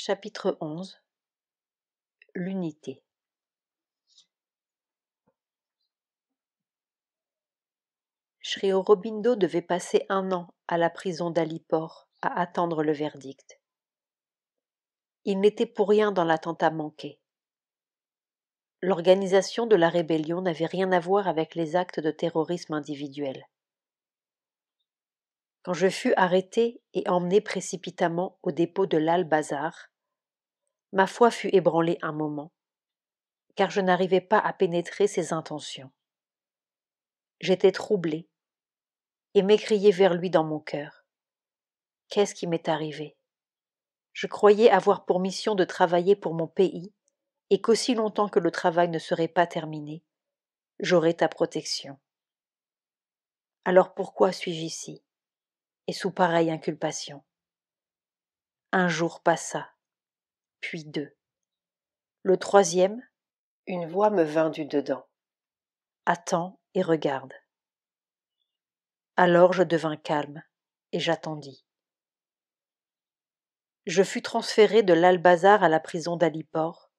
Chapitre 11 L'unité Sri Aurobindo devait passer un an à la prison d'Alipore à attendre le verdict. Il n'était pour rien dans l'attentat manqué. L'organisation de la rébellion n'avait rien à voir avec les actes de terrorisme individuel quand je fus arrêté et emmené précipitamment au dépôt de l'Al-Bazar, ma foi fut ébranlée un moment, car je n'arrivais pas à pénétrer ses intentions. J'étais troublé et m'écriai vers lui dans mon cœur. Qu'est-ce qui m'est arrivé Je croyais avoir pour mission de travailler pour mon pays et qu'aussi longtemps que le travail ne serait pas terminé, j'aurais ta protection. Alors pourquoi suis-je ici et sous pareille inculpation. Un jour passa, puis deux. Le troisième, une voix me vint du dedans. Attends et regarde. Alors je devins calme et j'attendis. Je fus transféré de l'Albazar à la prison d'Aliport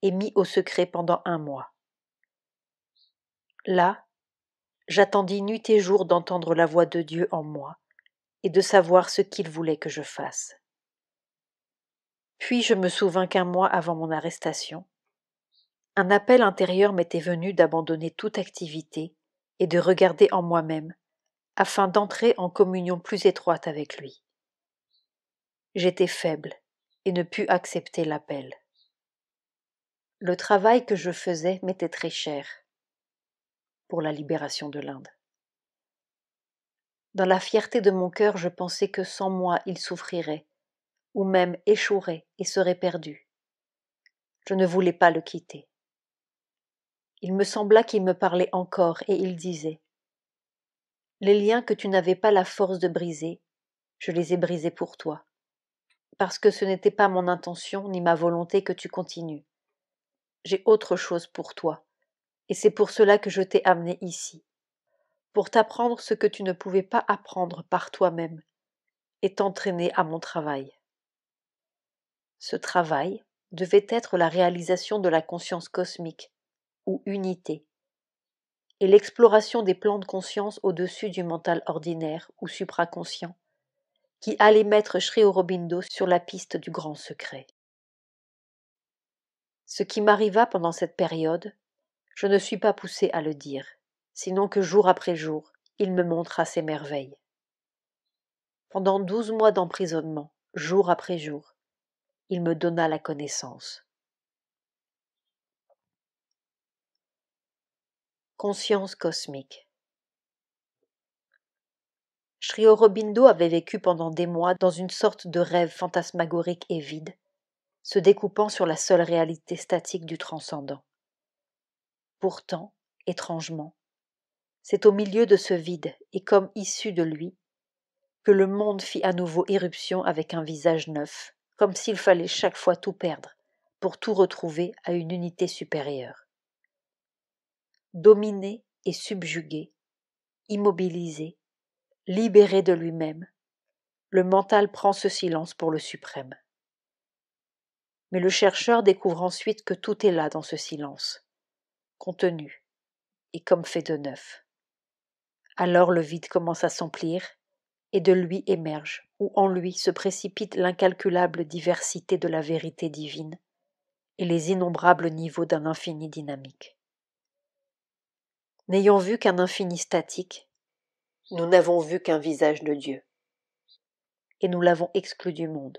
et mis au secret pendant un mois. Là, j'attendis nuit et jour d'entendre la voix de Dieu en moi, et de savoir ce qu'il voulait que je fasse. Puis je me souvins qu'un mois avant mon arrestation, un appel intérieur m'était venu d'abandonner toute activité et de regarder en moi-même, afin d'entrer en communion plus étroite avec lui. J'étais faible et ne pus accepter l'appel. Le travail que je faisais m'était très cher pour la libération de l'Inde. Dans la fierté de mon cœur, je pensais que sans moi, il souffrirait, ou même échouerait et serait perdu. Je ne voulais pas le quitter. Il me sembla qu'il me parlait encore et il disait Les liens que tu n'avais pas la force de briser, je les ai brisés pour toi, parce que ce n'était pas mon intention ni ma volonté que tu continues. J'ai autre chose pour toi, et c'est pour cela que je t'ai amené ici pour t'apprendre ce que tu ne pouvais pas apprendre par toi-même et t'entraîner à mon travail. Ce travail devait être la réalisation de la conscience cosmique, ou unité, et l'exploration des plans de conscience au-dessus du mental ordinaire ou supraconscient, qui allait mettre Sri Aurobindo sur la piste du grand secret. Ce qui m'arriva pendant cette période, je ne suis pas poussé à le dire sinon que jour après jour, il me montra ses merveilles. Pendant douze mois d'emprisonnement, jour après jour, il me donna la connaissance. Conscience cosmique. Sri Aurobindo avait vécu pendant des mois dans une sorte de rêve fantasmagorique et vide, se découpant sur la seule réalité statique du transcendant. Pourtant, étrangement, c'est au milieu de ce vide, et comme issu de lui, que le monde fit à nouveau éruption avec un visage neuf, comme s'il fallait chaque fois tout perdre, pour tout retrouver à une unité supérieure. Dominé et subjugué, immobilisé, libéré de lui-même, le mental prend ce silence pour le suprême. Mais le chercheur découvre ensuite que tout est là dans ce silence, contenu et comme fait de neuf. Alors le vide commence à s'emplir, et de lui émerge, ou en lui se précipite l'incalculable diversité de la vérité divine, et les innombrables niveaux d'un infini dynamique. N'ayant vu qu'un infini statique, nous n'avons vu qu'un visage de Dieu, et nous l'avons exclu du monde.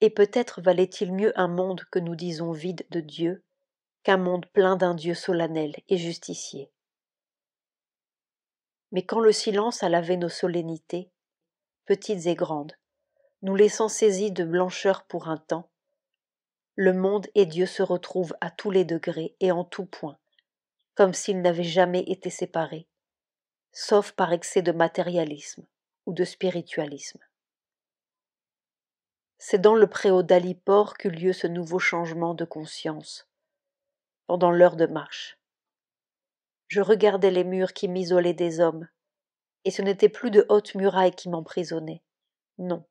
Et peut-être valait-il mieux un monde que nous disons vide de Dieu qu'un monde plein d'un Dieu solennel et justicier. Mais quand le silence a lavé nos solennités, petites et grandes, nous laissant saisis de blancheur pour un temps, le monde et Dieu se retrouvent à tous les degrés et en tout point, comme s'ils n'avaient jamais été séparés, sauf par excès de matérialisme ou de spiritualisme. C'est dans le préau d'Aliport qu'eut lieu ce nouveau changement de conscience, pendant l'heure de marche je regardais les murs qui m'isolaient des hommes. Et ce n'était plus de hautes murailles qui m'emprisonnaient. Non,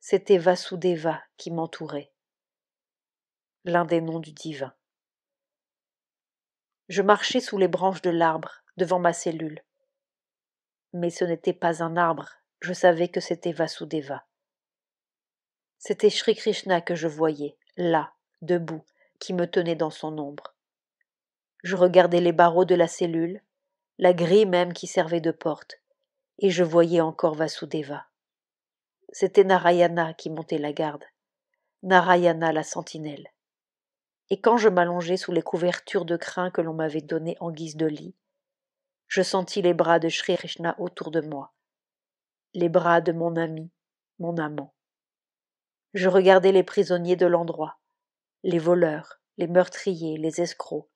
c'était Vasudeva qui m'entourait. L'un des noms du divin. Je marchais sous les branches de l'arbre, devant ma cellule. Mais ce n'était pas un arbre, je savais que c'était Vasudeva. C'était Shri Krishna que je voyais, là, debout, qui me tenait dans son ombre. Je regardais les barreaux de la cellule, la grille même qui servait de porte, et je voyais encore Vasudeva. C'était Narayana qui montait la garde, Narayana la sentinelle. Et quand je m'allongeais sous les couvertures de crin que l'on m'avait données en guise de lit, je sentis les bras de Sri Krishna autour de moi, les bras de mon ami, mon amant. Je regardais les prisonniers de l'endroit, les voleurs, les meurtriers, les escrocs,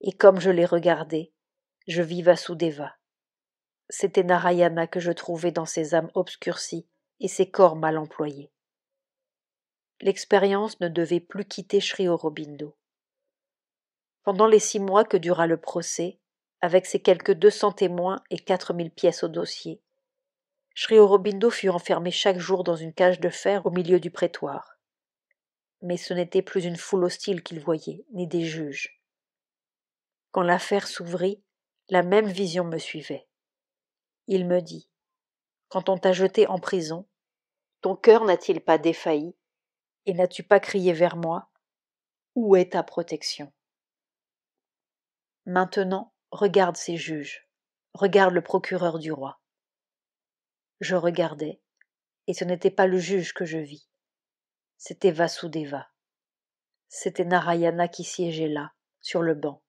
et comme je les regardais, je sous Deva. C'était Narayana que je trouvais dans ces âmes obscurcies et ses corps mal employés. L'expérience ne devait plus quitter Sri Aurobindo. Pendant les six mois que dura le procès, avec ses quelques deux cents témoins et quatre mille pièces au dossier, Sri Aurobindo fut enfermé chaque jour dans une cage de fer au milieu du prétoire. Mais ce n'était plus une foule hostile qu'il voyait, ni des juges quand l'affaire s'ouvrit, la même vision me suivait. Il me dit Quand on t'a jeté en prison, ton cœur n'a-t-il pas défailli Et n'as-tu pas crié vers moi Où est ta protection Maintenant, regarde ces juges, regarde le procureur du roi. Je regardais, et ce n'était pas le juge que je vis. C'était Vasudeva. C'était Narayana qui siégeait là, sur le banc.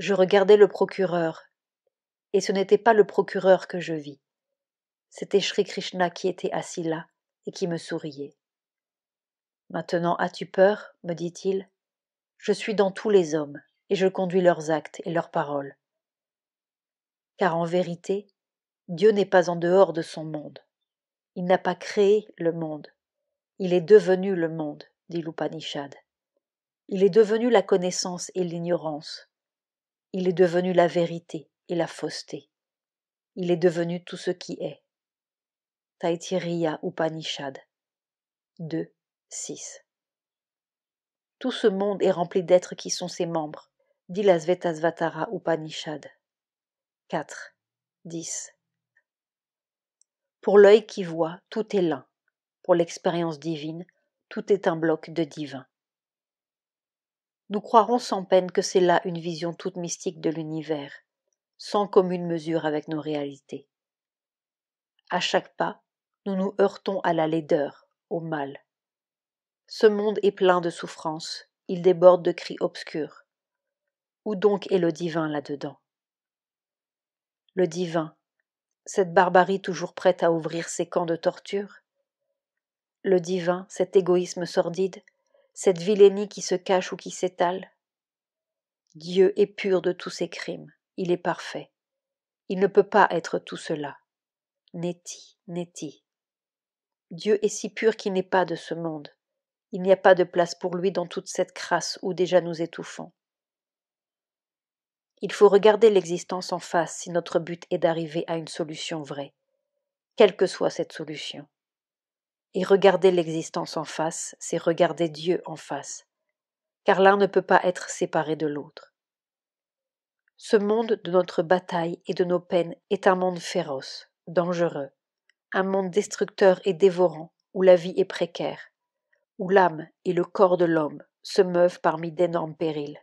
Je regardais le procureur, et ce n'était pas le procureur que je vis. C'était Sri Krishna qui était assis là et qui me souriait. Maintenant as-tu peur me dit-il. Je suis dans tous les hommes, et je conduis leurs actes et leurs paroles. Car en vérité, Dieu n'est pas en dehors de son monde. Il n'a pas créé le monde. Il est devenu le monde, dit l'Upanishad. Il est devenu la connaissance et l'ignorance. Il est devenu la vérité et la fausseté. Il est devenu tout ce qui est. Taitiriya Upanishad 2, 6. Tout ce monde est rempli d'êtres qui sont ses membres, dit la Svetasvatara Upanishad 4, 10. Pour l'œil qui voit, tout est l'un. Pour l'expérience divine, tout est un bloc de divin. Nous croirons sans peine que c'est là une vision toute mystique de l'univers, sans commune mesure avec nos réalités. À chaque pas, nous nous heurtons à la laideur, au mal. Ce monde est plein de souffrances, il déborde de cris obscurs. Où donc est le divin là-dedans Le divin, cette barbarie toujours prête à ouvrir ses camps de torture Le divin, cet égoïsme sordide, cette vilainie qui se cache ou qui s'étale. Dieu est pur de tous ses crimes, il est parfait. Il ne peut pas être tout cela. Neti, Neti. Dieu est si pur qu'il n'est pas de ce monde. Il n'y a pas de place pour lui dans toute cette crasse où déjà nous étouffons. Il faut regarder l'existence en face si notre but est d'arriver à une solution vraie, quelle que soit cette solution. Et regarder l'existence en face, c'est regarder Dieu en face, car l'un ne peut pas être séparé de l'autre. Ce monde de notre bataille et de nos peines est un monde féroce, dangereux, un monde destructeur et dévorant, où la vie est précaire, où l'âme et le corps de l'homme se meuvent parmi d'énormes périls,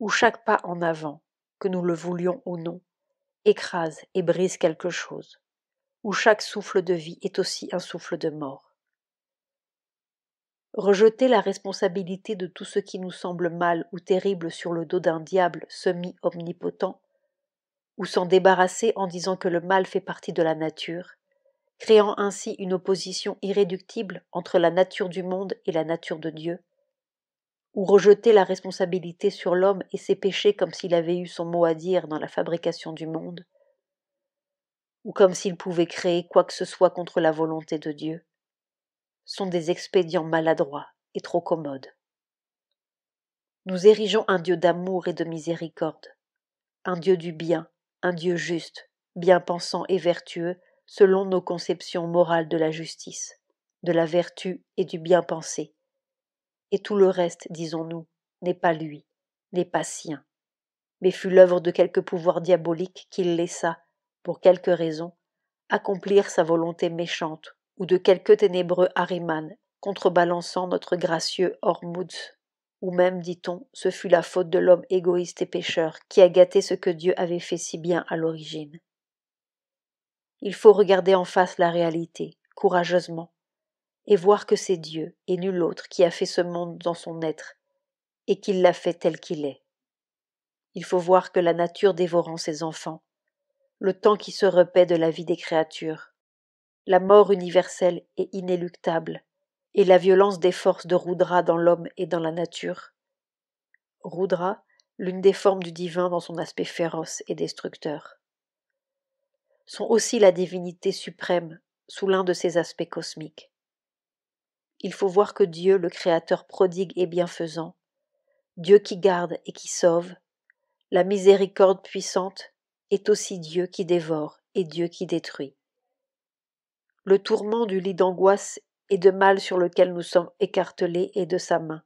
où chaque pas en avant, que nous le voulions ou non, écrase et brise quelque chose, où chaque souffle de vie est aussi un souffle de mort. Rejeter la responsabilité de tout ce qui nous semble mal ou terrible sur le dos d'un diable semi-omnipotent, ou s'en débarrasser en disant que le mal fait partie de la nature, créant ainsi une opposition irréductible entre la nature du monde et la nature de Dieu, ou rejeter la responsabilité sur l'homme et ses péchés comme s'il avait eu son mot à dire dans la fabrication du monde, ou comme s'il pouvait créer quoi que ce soit contre la volonté de Dieu, sont des expédients maladroits et trop commodes. Nous érigeons un Dieu d'amour et de miséricorde, un Dieu du bien, un Dieu juste, bien pensant et vertueux, selon nos conceptions morales de la justice, de la vertu et du bien pensé. Et tout le reste, disons-nous, n'est pas lui, n'est pas sien, mais fut l'œuvre de quelque pouvoir diabolique qu'il laissa pour quelque raison, accomplir sa volonté méchante, ou de quelque ténébreux Harriman contrebalançant notre gracieux Hormuz. Ou même, dit-on, ce fut la faute de l'homme égoïste et pécheur qui a gâté ce que Dieu avait fait si bien à l'origine. Il faut regarder en face la réalité, courageusement, et voir que c'est Dieu et nul autre qui a fait ce monde dans son être, et qu'il l'a fait tel qu'il est. Il faut voir que la nature dévorant ses enfants le temps qui se repaît de la vie des créatures, la mort universelle et inéluctable, et la violence des forces de Roudra dans l'homme et dans la nature. Roudra, l'une des formes du divin dans son aspect féroce et destructeur. Sont aussi la divinité suprême sous l'un de ses aspects cosmiques. Il faut voir que Dieu, le Créateur prodigue et bienfaisant, Dieu qui garde et qui sauve, la miséricorde puissante, est aussi Dieu qui dévore et Dieu qui détruit. Le tourment du lit d'angoisse et de mal sur lequel nous sommes écartelés est de sa main,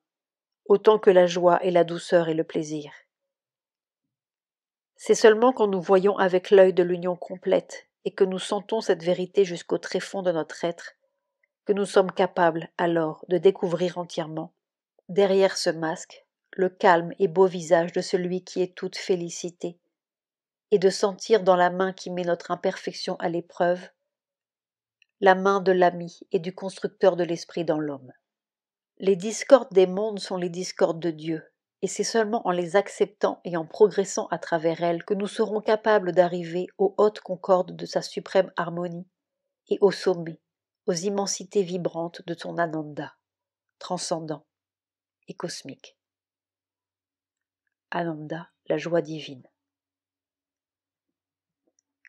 autant que la joie et la douceur et le plaisir. C'est seulement quand nous voyons avec l'œil de l'union complète et que nous sentons cette vérité jusqu'au tréfonds de notre être que nous sommes capables alors de découvrir entièrement, derrière ce masque, le calme et beau visage de celui qui est toute félicité, et de sentir dans la main qui met notre imperfection à l'épreuve la main de l'ami et du constructeur de l'esprit dans l'homme. Les discordes des mondes sont les discordes de Dieu, et c'est seulement en les acceptant et en progressant à travers elles que nous serons capables d'arriver aux hautes concordes de sa suprême harmonie et au sommet, aux immensités vibrantes de ton ananda, transcendant et cosmique. Ananda, la joie divine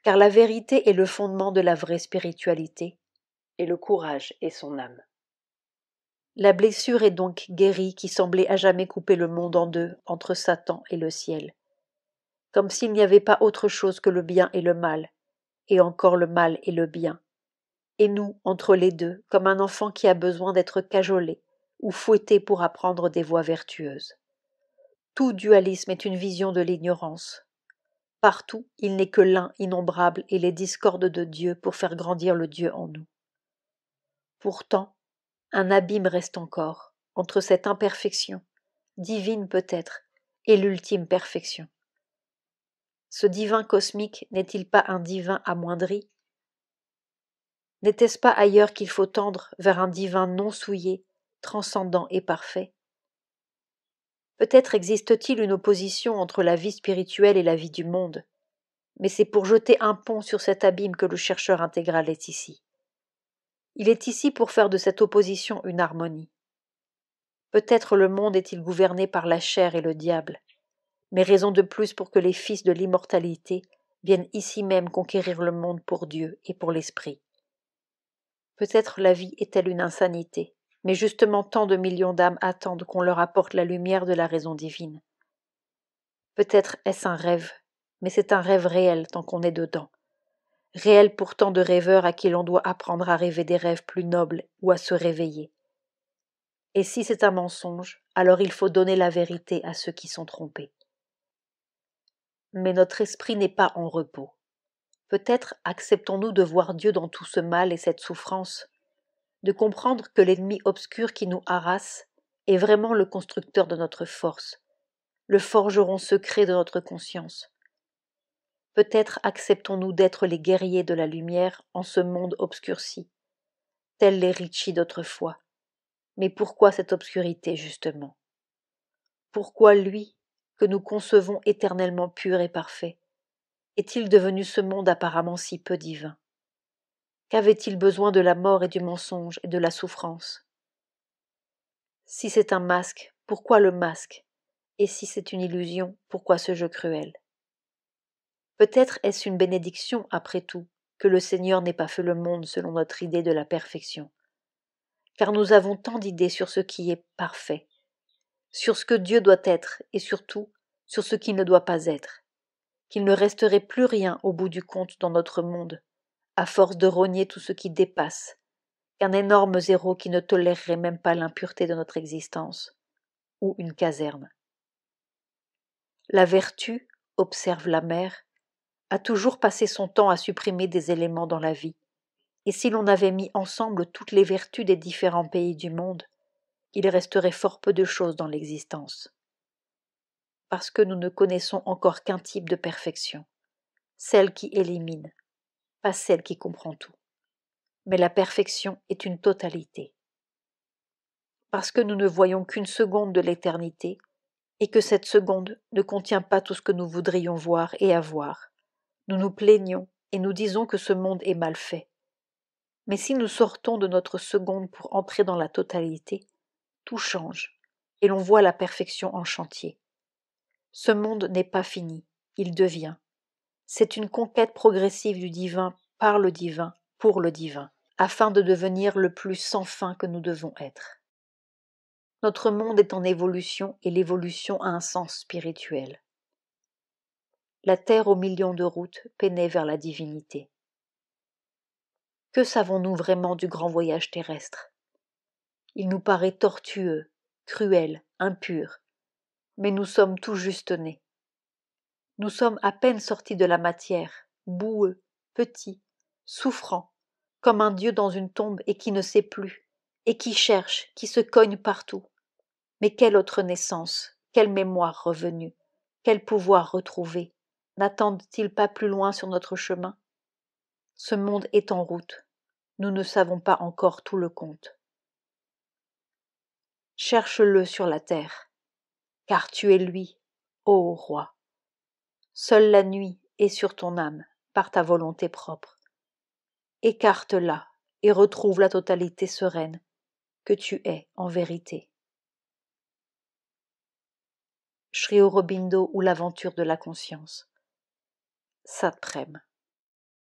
car la vérité est le fondement de la vraie spiritualité, et le courage est son âme. La blessure est donc guérie qui semblait à jamais couper le monde en deux entre Satan et le ciel, comme s'il n'y avait pas autre chose que le bien et le mal, et encore le mal et le bien, et nous entre les deux, comme un enfant qui a besoin d'être cajolé ou fouetté pour apprendre des voies vertueuses. Tout dualisme est une vision de l'ignorance, Partout, il n'est que l'un innombrable et les discordes de Dieu pour faire grandir le Dieu en nous. Pourtant, un abîme reste encore entre cette imperfection, divine peut-être, et l'ultime perfection. Ce divin cosmique n'est-il pas un divin amoindri N'était-ce pas ailleurs qu'il faut tendre vers un divin non souillé, transcendant et parfait Peut-être existe-t-il une opposition entre la vie spirituelle et la vie du monde, mais c'est pour jeter un pont sur cet abîme que le chercheur intégral est ici. Il est ici pour faire de cette opposition une harmonie. Peut-être le monde est-il gouverné par la chair et le diable, mais raison de plus pour que les fils de l'immortalité viennent ici même conquérir le monde pour Dieu et pour l'Esprit. Peut-être la vie est-elle une insanité, mais justement tant de millions d'âmes attendent qu'on leur apporte la lumière de la raison divine. Peut-être est-ce un rêve, mais c'est un rêve réel tant qu'on est dedans. Réel pourtant de rêveurs à qui l'on doit apprendre à rêver des rêves plus nobles ou à se réveiller. Et si c'est un mensonge, alors il faut donner la vérité à ceux qui sont trompés. Mais notre esprit n'est pas en repos. Peut-être acceptons-nous de voir Dieu dans tout ce mal et cette souffrance, de comprendre que l'ennemi obscur qui nous harasse est vraiment le constructeur de notre force, le forgeron secret de notre conscience. Peut-être acceptons-nous d'être les guerriers de la lumière en ce monde obscurci, tels les Ricci d'autrefois. Mais pourquoi cette obscurité, justement Pourquoi lui, que nous concevons éternellement pur et parfait, est-il devenu ce monde apparemment si peu divin qu'avait-il besoin de la mort et du mensonge et de la souffrance Si c'est un masque, pourquoi le masque Et si c'est une illusion, pourquoi ce jeu cruel Peut-être est-ce une bénédiction, après tout, que le Seigneur n'ait pas fait le monde selon notre idée de la perfection. Car nous avons tant d'idées sur ce qui est parfait, sur ce que Dieu doit être et surtout sur ce qui ne doit pas être, qu'il ne resterait plus rien au bout du compte dans notre monde à force de rogner tout ce qui dépasse, qu'un énorme zéro qui ne tolérerait même pas l'impureté de notre existence, ou une caserne. La vertu, observe la mère, a toujours passé son temps à supprimer des éléments dans la vie, et si l'on avait mis ensemble toutes les vertus des différents pays du monde, il resterait fort peu de choses dans l'existence. Parce que nous ne connaissons encore qu'un type de perfection, celle qui élimine, pas celle qui comprend tout. Mais la perfection est une totalité. Parce que nous ne voyons qu'une seconde de l'éternité, et que cette seconde ne contient pas tout ce que nous voudrions voir et avoir, nous nous plaignons et nous disons que ce monde est mal fait. Mais si nous sortons de notre seconde pour entrer dans la totalité, tout change, et l'on voit la perfection en chantier. Ce monde n'est pas fini, il devient. C'est une conquête progressive du divin par le divin, pour le divin, afin de devenir le plus sans fin que nous devons être. Notre monde est en évolution et l'évolution a un sens spirituel. La terre aux millions de routes peinait vers la divinité. Que savons-nous vraiment du grand voyage terrestre Il nous paraît tortueux, cruel, impur, mais nous sommes tout juste nés. Nous sommes à peine sortis de la matière, boueux, petits, souffrants, comme un dieu dans une tombe et qui ne sait plus, et qui cherche, qui se cogne partout. Mais quelle autre naissance, quelle mémoire revenue, quel pouvoir retrouvé, n'attendent-ils pas plus loin sur notre chemin Ce monde est en route, nous ne savons pas encore tout le compte. Cherche-le sur la terre, car tu es lui, ô roi seule la nuit est sur ton âme, par ta volonté propre. Écarte-la et retrouve la totalité sereine que tu es en vérité. Shri Aurobindo ou l'aventure de la conscience. Satprem.